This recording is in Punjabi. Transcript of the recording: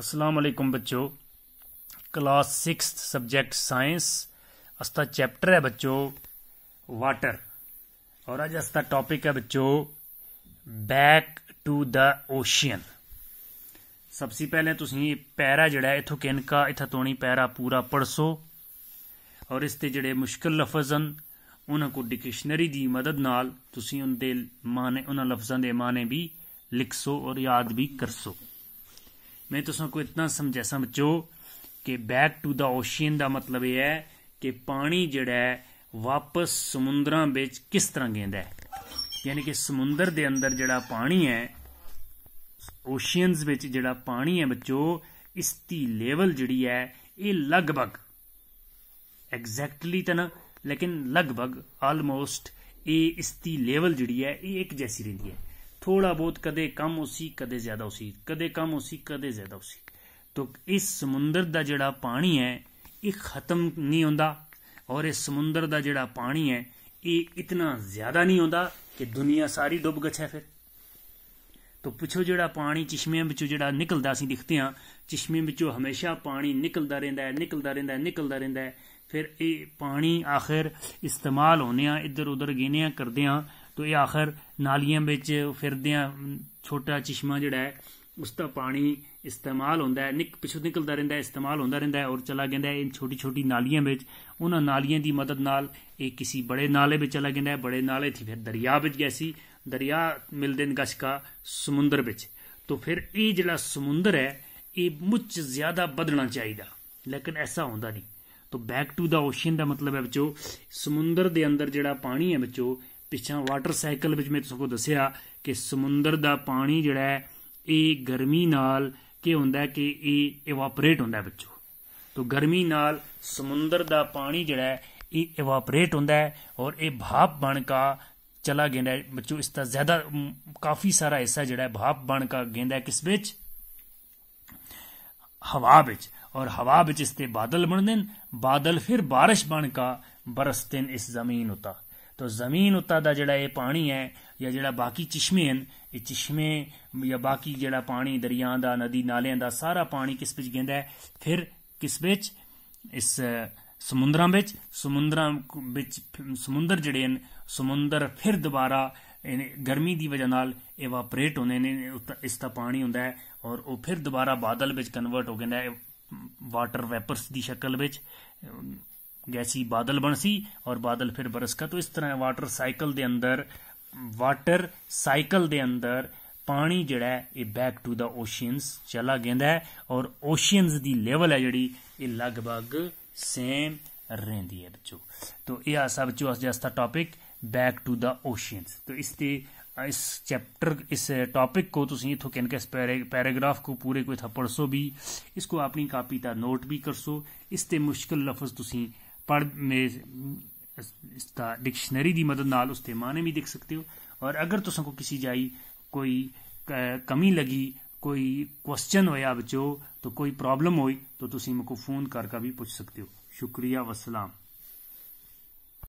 ਅਸਲਾਮ अस्सलाम ਬੱਚੋ ਕਲਾਸ 6th ਸਬਜੈਕਟ ਸਾਇੰਸ ਅਸਤਾ ਚੈਪਟਰ ਹੈ ਬੱਚੋ ਵਾਟਰ ਔਰ ਅੱਜ ਅਸਤਾ असता ਹੈ ਬੱਚੋ ਬੈਕ ਟੂ ਦਾ ਓਸ਼ੀਅਨ ਸਭ ਤੋਂ ਪਹਿਲੇ ਤੁਸੀਂ ਪੈਰਾ ਜਿਹੜਾ ਇਥੋਂ ਕਿਨਕਾ ਇਥਾ ਤੋਣੀ ਪੈਰਾ ਪੂਰਾ ਪੜਸੋ ਔਰ ਇਸ ਤੇ ਜਿਹੜੇ ਮੁਸ਼ਕਲ ਲਫ਼ਜ਼ ਹਨ ਉਹਨਾਂ ਕੋ ਡਿਕਸ਼ਨਰੀ ਦੀ ਮਦਦ ਨਾਲ ਤੁਸੀਂ ਉਹਨਾਂ ਦੇ ਮਾਨੇ ਉਹਨਾਂ ਲਫ਼ਜ਼ਾਂ ਦੇ ਮਾਨੇ ਵੀ ਲਿਖਸੋ ਔਰ ਯਾਦ ਵੀ ਕਰਸੋ ਮੈਂ ਤੁਸਾਂ ਕੋ ਇਤਨਾ ਸਮਝਾ ਬੱਚੋ ਕਿ ਬੈਕ ਟੂ ਦਾ ਓਸ਼ੀਅਨ ਦਾ ਮਤਲਬ ਇਹ ਹੈ ਕਿ ਪਾਣੀ ਜਿਹੜਾ ਹੈ ਵਾਪਸ ਸਮੁੰਦਰਾਂ ਵਿੱਚ ਕਿਸ ਤਰ੍ਹਾਂ ਗੇਂਦਾ ਹੈ ਯਾਨੀ ਕਿ ਸਮੁੰਦਰ ਦੇ ਅੰਦਰ ਜਿਹੜਾ ਪਾਣੀ ਹੈ ਓਸ਼ੀਅਨਸ ਵਿੱਚ ਜਿਹੜਾ ਪਾਣੀ ਹੈ ਬੱਚੋ ਇਸ ਦੀ ਲੈਵਲ ਜਿਹੜੀ ਹੈ ਇਹ ਲਗਭਗ ਐਗਜ਼ੈਕਟਲੀ ਤਾਂ ਨਾ ਲੇਕਿਨ ਲਗਭਗ ਆਲਮੋਸਟ ਇਹ ਇਸ ਦੀ ਲੈਵਲ ਜਿਹੜੀ ਹੈ ਇਹ ਇੱਕ ਜੈਸੀ ਰਹਿੰਦੀ ਹੈ ਥੋੜਾ ਬਹੁਤ ਕਦੇ ਕਮ ਉਸੀ ਕਦੇ ਜ਼ਿਆਦਾ ਉਸੀ ਕਦੇ ਕਮ ਉਸੀ ਕਦੇ ਜ਼ਿਆਦਾ ਉਸੀ ਤੋ ਇਸ ਸਮੁੰਦਰ ਦਾ ਜਿਹੜਾ ਪਾਣੀ ਹੈ ਇਹ ਖਤਮ ਨਹੀਂ ਹੁੰਦਾ ਔਰ ਇਸ ਸਮੁੰਦਰ ਦਾ ਜਿਹੜਾ ਪਾਣੀ ਹੈ ਇਹ ਇਤਨਾ ਜ਼ਿਆਦਾ ਨਹੀਂ ਹੁੰਦਾ ਕਿ ਦੁਨੀਆ ਸਾਰੀ ਡੁੱਬ ਗਛੇ ਫਿਰ ਤੋ ਪੁੱਛੋ ਜਿਹੜਾ ਪਾਣੀ ਚਸ਼ਮਿਆਂ ਵਿੱਚੋਂ ਜਿਹੜਾ ਨਿਕਲਦਾ ਅਸੀਂ ਦਿਖਦੇ ਹਾਂ ਚਸ਼ਮੇ ਵਿੱਚੋਂ ਹਮੇਸ਼ਾ ਪਾਣੀ ਨਿਕਲਦਾ ਰਹਿੰਦਾ ਹੈ ਨਿਕਲਦਾ ਰਹਿੰਦਾ ਹੈ ਨਿਕਲਦਾ ਰਹਿੰਦਾ ਹੈ ਫਿਰ ਇਹ ਪਾਣੀ ਆਖਿਰ ਇਸਤੇਮਾਲ ਹੋਣਿਆ ਆ ਇੱਧਰ ਉੱਧਰ ਗਿਨੇ ਆ ਕਰਦੇ ਆ ਤੋ ਇਹ ਆਖਰ ਨਾਲੀਆਂ ਵਿੱਚ ਫਿਰਦਿਆਂ ਛੋਟਾ ਚਸ਼ਮਾ ਜਿਹੜਾ ਹੈ ਉਸ ਦਾ ਪਾਣੀ ਇਸਤੇਮਾਲ ਹੁੰਦਾ ਹੈ ਨਿਕ ਪਿਛੋਂ ਨਿਕਲਦਾ ਰਹਿੰਦਾ ਹੈ ਇਸਤੇਮਾਲ ਹੁੰਦਾ ਰਹਿੰਦਾ ਹੈ ਔਰ ਚਲਾ ਜਾਂਦਾ ਹੈ ਇਹ ਛੋਟੀ ਛੋਟੀ ਨਾਲੀਆਂ ਵਿੱਚ ਉਹਨਾਂ ਨਾਲੀਆਂ ਦੀ ਮਦਦ ਨਾਲ ਇਹ ਕਿਸੇ ਬੜੇ ਨਾਲੇ ਵਿੱਚ ਚਲਾ ਜਾਂਦਾ ਹੈ ਬੜੇ ਨਾਲੇ થી ਫਿਰ ਦਰਿਆ ਵਿੱਚ ਸੀ ਦਰਿਆ ਮਿਲਦੇ ਗਸ਼ਕਾ ਸਮੁੰਦਰ ਵਿੱਚ ਤੋ ਫਿਰ ਇਹ ਜਿਹੜਾ ਸਮੁੰਦਰ ਹੈ ਇਹ ਮੁੱਚ ਜ਼ਿਆਦਾ ਬਦਲਣਾ ਚਾਹੀਦਾ ਲੇਕਿਨ ਐਸਾ ਹੁੰਦਾ ਨਹੀਂ ਤੋ ਬੈਕ ਟੂ ਦਾ ਓਸ਼ੀਅਨ ਦਾ ਮਤਲਬ ਹੈ ਵਿੱਚੋ ਸਮੁੰਦਰ ਦੇ ਅੰਦਰ ਜਿਹੜਾ ਪਾਣੀ ਹੈ ਵਿੱਚੋ ਪਿੱਛਾ ਵਾਟਰ ਸਾਈਕਲ ਵਿੱਚ ਮੈਂ ਤੁਹਾਨੂੰ ਦੱਸਿਆ ਕਿ ਸਮੁੰਦਰ ਦਾ ਪਾਣੀ ਜਿਹੜਾ ਹੈ ਇਹ ਗਰਮੀ ਨਾਲ ਕੀ ਹੁੰਦਾ ਕਿ ਇਹ ਇਵਾਪੋਰੇਟ ਹੁੰਦਾ ਬੱਚੋ ਤੋਂ ਗਰਮੀ ਨਾਲ ਸਮੁੰਦਰ ਦਾ ਪਾਣੀ ਜਿਹੜਾ ਇਹ ਇਵਾਪੋਰੇਟ ਹੁੰਦਾ ਹੈ ਔਰ ਇਹ ਭਾਪ ਬਣ ਕਾ ਚਲਾ ਗਿੰਦਾ ਬੱਚੋ ਇਸ ਦਾ ਜ਼ਿਆਦਾ ਕਾਫੀ ਸਾਰਾ ਹਿੱਸਾ ਜਿਹੜਾ ਹੈ ਭਾਪ ਬਣ ਕਾ ਗਿੰਦਾ ਕਿਸ ਵਿੱਚ ਹਵਾ ਵਿੱਚ ਔਰ ਹਵਾ ਵਿੱਚ ਇਸ ਤੇ ਬਾਦਲ ਬਣਦੇ ਨੇ ਬਾਦਲ ਫਿਰ بارش ਬਣ ਕਾ ਬਰਸਦੇ ਨੇ ਇਸ ਜ਼ਮੀਨ ਉਤਾ ਤੋ ਜ਼ਮੀਨ ਉੱਤਾ ਦਾ ਜਿਹੜਾ ਇਹ ਪਾਣੀ ਹੈ ਜਾਂ ਜਿਹੜਾ ਬਾਕੀ ਚਸ਼ਮੇ ਹਨ ਇਹ ਚਸ਼ਮੇ ਜਾਂ ਬਾਕੀ ਜਿਹੜਾ ਪਾਣੀ ਦਰਿਆਵਾਂ ਦਾ ਨਦੀ ਨਾਲਿਆਂ ਦਾ ਸਾਰਾ ਪਾਣੀ ਕਿਸ ਵਿੱਚ ਗਿੰਦਾ ਹੈ ਫਿਰ ਕਿਸ ਵਿੱਚ ਇਸ ਸਮੁੰਦਰਾਂ ਵਿੱਚ ਸਮੁੰਦਰਾਂ ਵਿੱਚ ਸਮੁੰਦਰ ਜਿਹੜੇ ਹਨ ਸਮੁੰਦਰ ਫਿਰ ਦੁਬਾਰਾ ਗਰਮੀ ਦੀ ਵਜ੍ਹਾ ਨਾਲ ਇਵਾਪਰੇਟ ਹੁੰਦੇ ਨੇ ਇਸ ਦਾ ਪਾਣੀ ਹੁੰਦਾ ਹੈ ਔਰ ਉਹ ਫਿਰ ਦੁਬਾਰਾ ਬਾਦਲ ਵਿੱਚ ਕਨਵਰਟ ਹੋ ਜਾਂਦਾ ਹੈ ਵਾਟਰ ਵੈਪਰਸ ਦੀ ਸ਼ਕਲ ਵਿੱਚ गैसी ਬਣ ਸੀ ਔਰ ਬਾਦਲ ਫਿਰ ਬਰਸ ਕਾ ਤੋ ਇਸ ਤਰ੍ਹਾਂ ਵਾਟਰ ਸਾਈਕਲ ਦੇ ਅੰਦਰ ਵਾਟਰ ਸਾਈਕਲ ਦੇ ਅੰਦਰ ਪਾਣੀ ਜਿਹੜਾ ਹੈ ਇਹ ਬੈਕ ਟੂ ਦਾ ਓਸ਼ੀਅਨਸ ਚਲਾ ਜਾਂਦਾ ਹੈ ਔਰ ਓਸ਼ੀਅਨਸ ਦੀ ਲੈਵਲ ਹੈ ਜਿਹੜੀ ਇਹ ਲਗਭਗ ਸੇਮ ਰਹਿੰਦੀ ਹੈ ਬੱਚੋ ਤੋ ਇਹ ਆ ਸਭ ਚੋ ਅਜਸਤਾ topic back to the oceans ਤੋ ਇਸ ਤੇ ਇਸ ਚੈਪਟਰ ਇਸ ਟਾਪਿਕ ਕੋ ਤੁਸੀਂ ਇਥੋਂ ਕਿਨ ਕਿਸ ਪੈਰਾਗ੍ਰਾਫ ਕੋ ਪੂਰੇ ਕੋਈ ਥਾ ਪੜਸੋ ਵੀ ਇਸ ਕੋ ਆਪਣੀ ਕਾਪੀ ਦਾ ਨੋਟ ਵੀ ਕਰਸੋ ਇਸ ਤੇ ਮੁਸ਼ਕਲ ਲਫ਼ਜ਼ ਤੁਸੀਂ पढ़ में इसका डिक्शनरी की मदद नाल उसके माने भी देख सकते हो और अगर तुस को किसी जाई कोई कमी लगी कोई क्वेश्चन होया बचो तो कोई प्रॉब्लम हो तो तुम मुको फोन करके भी पूछ सकते हो शुक्रिया वसलाम